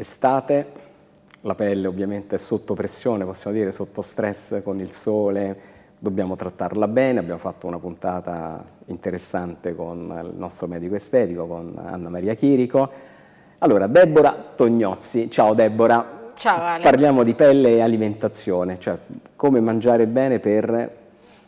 Estate, la pelle ovviamente è sotto pressione, possiamo dire sotto stress con il sole, dobbiamo trattarla bene, abbiamo fatto una puntata interessante con il nostro medico estetico, con Anna Maria Chirico. Allora, Debora Tognozzi, ciao Debora. Ciao Ale. Parliamo di pelle e alimentazione, cioè come mangiare bene per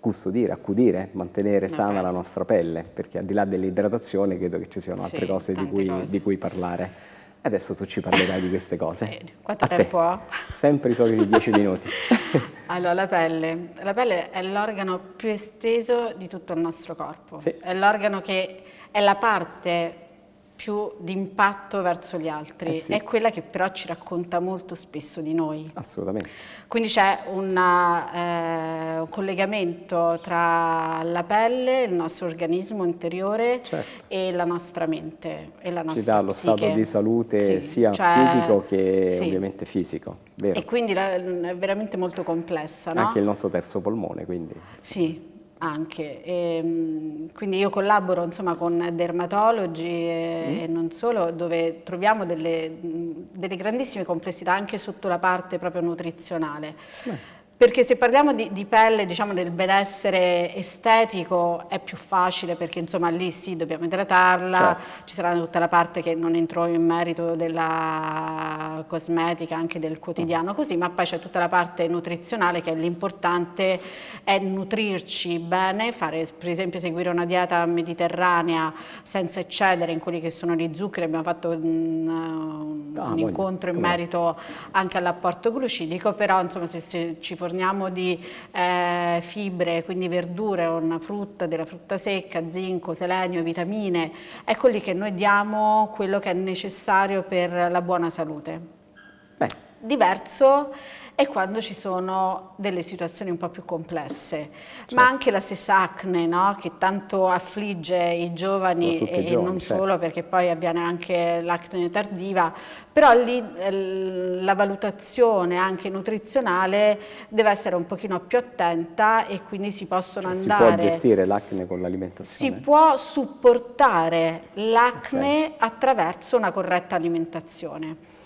custodire, accudire, mantenere okay. sana la nostra pelle, perché al di là dell'idratazione credo che ci siano altre sì, cose, di cui, cose di cui parlare. E adesso tu ci parlerai di queste cose. Eh, quanto A tempo te. ho? Sempre i soliti 10 minuti. allora, la pelle. La pelle è l'organo più esteso di tutto il nostro corpo. Sì. È l'organo che è la parte più di impatto verso gli altri, eh sì. è quella che però ci racconta molto spesso di noi. Assolutamente. Quindi c'è una, eh, un collegamento tra la pelle, il nostro organismo interiore certo. e la nostra mente. E la nostra ci dà lo psiche. stato di salute sì. sia cioè, psichico che sì. ovviamente fisico. Vero. E quindi la, è veramente molto complessa. No? Anche il nostro terzo polmone, quindi. Sì, anche. E, ehm, quindi io collaboro insomma, con dermatologi e, mm. e, non solo, dove troviamo delle, delle, grandissime complessità anche sotto la parte proprio nutrizionale. Mm. Perché se parliamo di, di, pelle, diciamo del benessere estetico, è più facile perché insomma lì sì, dobbiamo idratarla, certo. ci sarà tutta la parte che non entro in merito della cosmetica, anche del quotidiano mm. così, ma poi c'è tutta la parte nutrizionale che è l'importante, è nutrirci bene, fare per esempio seguire una dieta mediterranea senza eccedere in quelli che sono gli zuccheri, abbiamo fatto un, un ah, incontro voglio. in merito anche all'apporto glucidico, però insomma se, se ci fosse torniamo di eh, fibre, quindi verdure, una frutta, della frutta secca, zinco, selenio, vitamine, ecco lì che noi diamo quello che è necessario per la buona salute diverso è quando ci sono delle situazioni un po' più complesse. Certo. Ma anche la stessa acne no? che tanto affligge i giovani e, i giovani, non solo certo. perché poi avviene anche l'acne tardiva, però lì eh, la valutazione anche nutrizionale deve essere un pochino più attenta e quindi si possono cioè, andare... Si può gestire l'acne con l'alimentazione? Si può supportare l'acne okay. attraverso una corretta alimentazione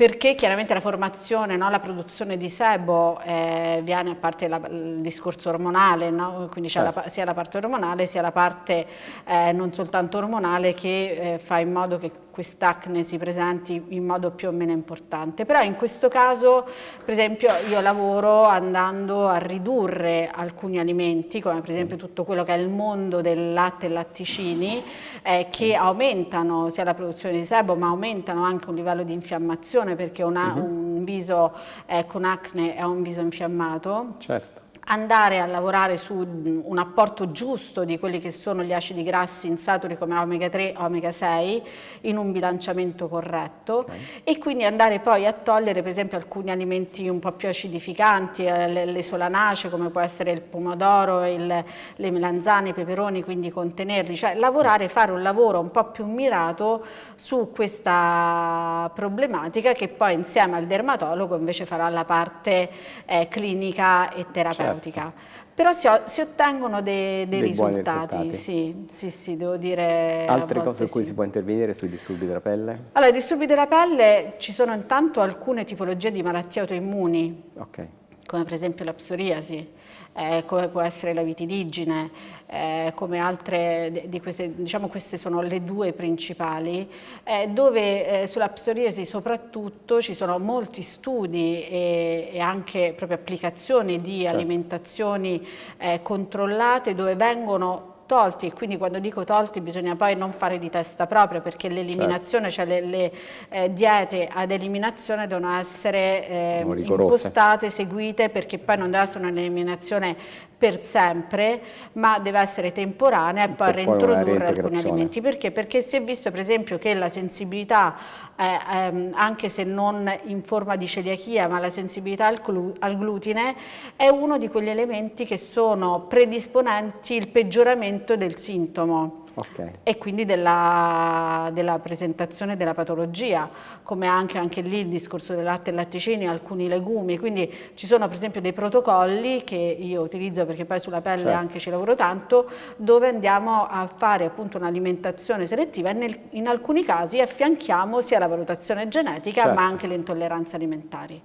perché chiaramente la formazione, no, la produzione di sebo eh, viene a parte la, il discorso ormonale, no? quindi c'è certo. sia la parte ormonale sia la parte eh, non soltanto ormonale che eh, fa in modo che quest'acne si presenti in modo più o meno importante, però in questo caso per esempio io lavoro andando a ridurre alcuni alimenti come per esempio tutto quello che è il mondo del latte e latticini eh, che aumentano sia la produzione di sebo ma aumentano anche un livello di infiammazione perché una, mhm. un viso eh, con acne è un viso infiammato. Certo andare a lavorare su un apporto giusto di quelli che sono gli acidi grassi insaturi come omega 3 omega 6 in un bilanciamento corretto okay. e quindi andare poi a togliere per esempio alcuni alimenti un po' più acidificanti, eh, le, le solanacee come può essere il pomodoro, il, le melanzane, i peperoni, quindi contenerli, cioè lavorare, mm. fare un lavoro un po' più mirato su questa problematica che poi insieme al dermatologo invece farà la parte eh, clinica e terapeutica. Certo terapeutica, però si, si ottengono dei, dei, dei risultati, risultati. Sì, sì, sì, devo dire... Altre cose su cui sì. si può intervenire sui disturbi della pelle? Allora, i disturbi della pelle ci sono intanto alcune tipologie di malattie autoimmuni. Ok come per esempio la psoriasi, eh, come può essere la vitiligine, eh, come altre di queste, diciamo queste sono le due principali, eh, dove eh, sulla psoriasi soprattutto ci sono molti studi e, e anche proprio applicazioni di certo. alimentazioni eh, controllate dove vengono tolti e quindi quando dico tolti bisogna poi non fare di testa proprio perché certo. l'eliminazione, certo. cioè le, le eh, diete ad eliminazione devono essere eh, impostate, seguite perché poi non deve essere un'eliminazione per sempre, ma deve essere temporanea e poi reintrodurre alcuni alimenti. Perché? Perché si è visto per esempio che la sensibilità, eh, ehm, anche se non in forma di celiachia, ma la sensibilità al, glu al glutine è uno di quegli elementi che sono predisponenti il peggioramento del sintomo okay. e quindi della, della, presentazione della patologia, come anche, anche, lì il discorso del latte e latticini, alcuni legumi, quindi ci sono per esempio dei protocolli che io utilizzo perché poi sulla pelle certo. anche ci lavoro tanto, dove andiamo a fare appunto un'alimentazione selettiva e nel, in alcuni casi affianchiamo sia la valutazione genetica certo. ma anche le intolleranze alimentari.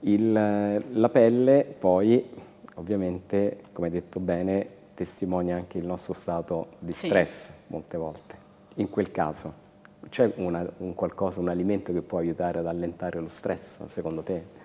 Il, la pelle poi ovviamente, come detto bene, testimonia anche il nostro stato di stress sì. molte volte. In quel caso c'è un qualcosa, un alimento che può aiutare ad allentare lo stress, secondo te?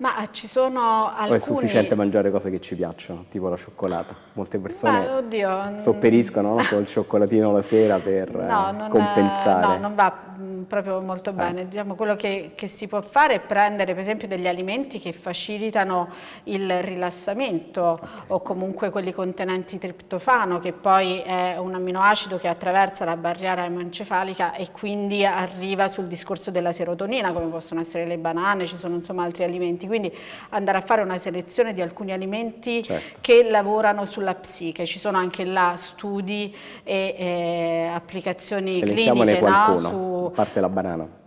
Ma ci sono alcuni... O è sufficiente mangiare cose che ci piacciono, tipo la cioccolata. Molte persone Beh, oddio, mm. sopperiscono no, col cioccolatino la sera per no, eh, non, compensare. No, non va mm, proprio molto eh. bene. Eh. Diciamo, quello che, che, si può fare è prendere per esempio degli alimenti che facilitano il rilassamento okay. o comunque quelli contenenti triptofano che poi è un amminoacido che attraversa la barriera emoncefalica e quindi arriva sul discorso della serotonina come possono essere le banane, ci sono insomma altri alimenti quindi andare a fare una selezione di alcuni alimenti certo. che lavorano sulla psiche, ci sono anche là studi e eh, applicazioni cliniche qualcuno, no? Su... a parte la banana.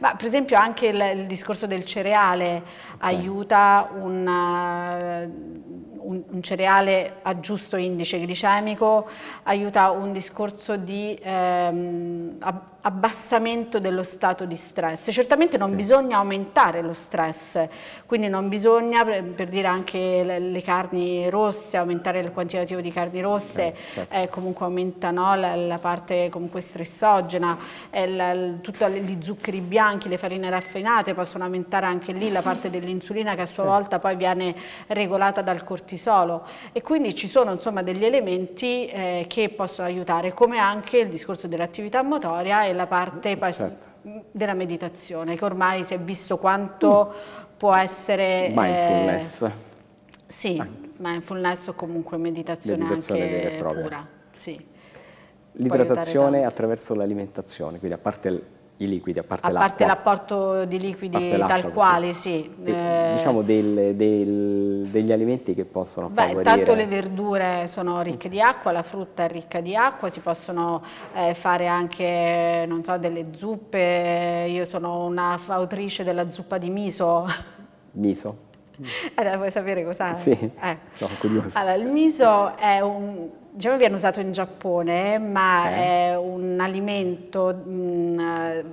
Ma per esempio anche il, il discorso del cereale okay. aiuta un, un, cereale a giusto indice glicemico, aiuta un discorso di... Ehm, abbassamento dello stato di stress. Certamente non sì. bisogna aumentare lo stress, quindi non bisogna, per dire anche le, le carni rosse, aumentare il quantitativo di carni rosse, sì, eh, certo. eh, comunque aumenta no, la, la, parte comunque stressogena, eh, tutti gli zuccheri bianchi, le farine raffinate possono aumentare anche lì la parte dell'insulina che a sua sì. volta poi viene regolata dal cortisolo e quindi ci sono insomma degli elementi eh, che possono aiutare come anche il discorso dell'attività motoria e della parte certo. della meditazione, che ormai si è visto quanto mm. può essere... Eh, mindfulness. Eh, sì, Anche. mindfulness o comunque meditazione, meditazione anche pura. Sì. L'idratazione attraverso l'alimentazione, quindi a parte i liquidi, a parte, parte l'apporto di liquidi tal quale, sì. sì. E, eh, diciamo del, del, degli alimenti che possono Beh, favorire... Tanto le verdure sono ricche di acqua, la frutta è ricca di acqua, si possono eh, fare anche, non so, delle zuppe, io sono una fautrice della zuppa di miso. Miso? Mm. allora, vuoi sapere cos'è? Eh, sì, eh. sono curiosa. Allora, il miso è un, diciamo viene usato in Giappone, ma eh. è un alimento mh, mm,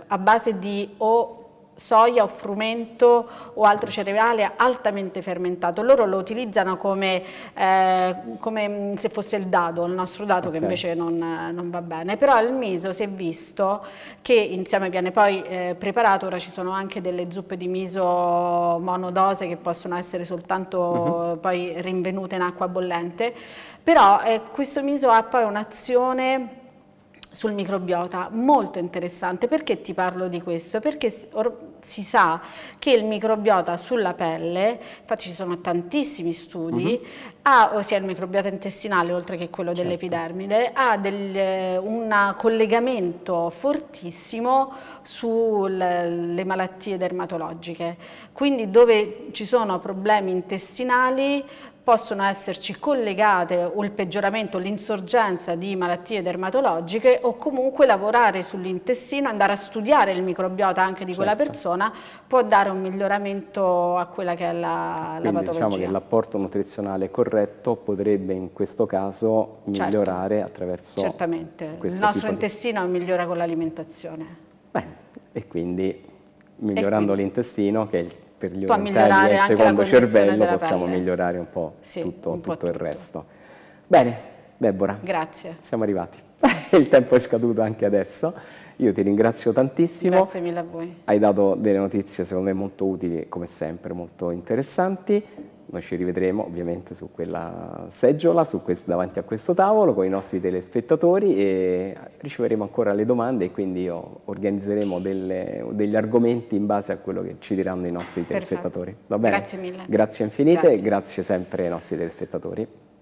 a base di o soia o frumento o altro cereale altamente fermentato. Loro lo utilizzano come, eh, come mm, se fosse il dado, il nostro dado okay. che invece non, eh, non, va bene. Però il miso si è visto che insieme viene poi eh, preparato, ora ci sono anche delle zuppe di miso monodose che possono essere soltanto uh mhm. -huh. poi rinvenute in acqua bollente, però eh, questo miso ha poi un'azione sul microbiota, molto interessante. Perché ti parlo di questo? Perché si sa che il microbiota sulla pelle, infatti ci sono tantissimi studi, uh mhm. -huh. ha sia il microbiota intestinale oltre che quello certo. dell'epidermide, ha del, un collegamento fortissimo sulle malattie dermatologiche. Quindi dove ci sono problemi intestinali possono esserci collegate o il peggioramento, l'insorgenza di malattie dermatologiche o comunque lavorare sull'intestino, andare a studiare il microbiota anche di certo. quella persona può dare un miglioramento a quella che è la, Quindi, la patologia. diciamo che l'apporto nutrizionale corretto potrebbe in questo caso certo. migliorare certo. attraverso Certamente, il nostro intestino di... migliora con l'alimentazione. Beh, e quindi migliorando l'intestino, che è il per gli orientali e il secondo cervello possiamo pelle. migliorare un po' sì, tutto, un po tutto, il resto. Bene, Deborah. Grazie. Siamo arrivati. il tempo è scaduto anche adesso. Io ti ringrazio tantissimo. Grazie mille a voi. Hai dato delle notizie secondo me molto utili, come sempre, molto interessanti. Noi ci rivedremo ovviamente su quella seggiola, su questo, davanti a questo tavolo, con i nostri telespettatori e riceveremo ancora le domande e quindi organizzeremo delle, degli argomenti in base a quello che ci diranno i nostri telespettatori. Grazie mille. Grazie infinite, grazie. grazie sempre ai nostri telespettatori.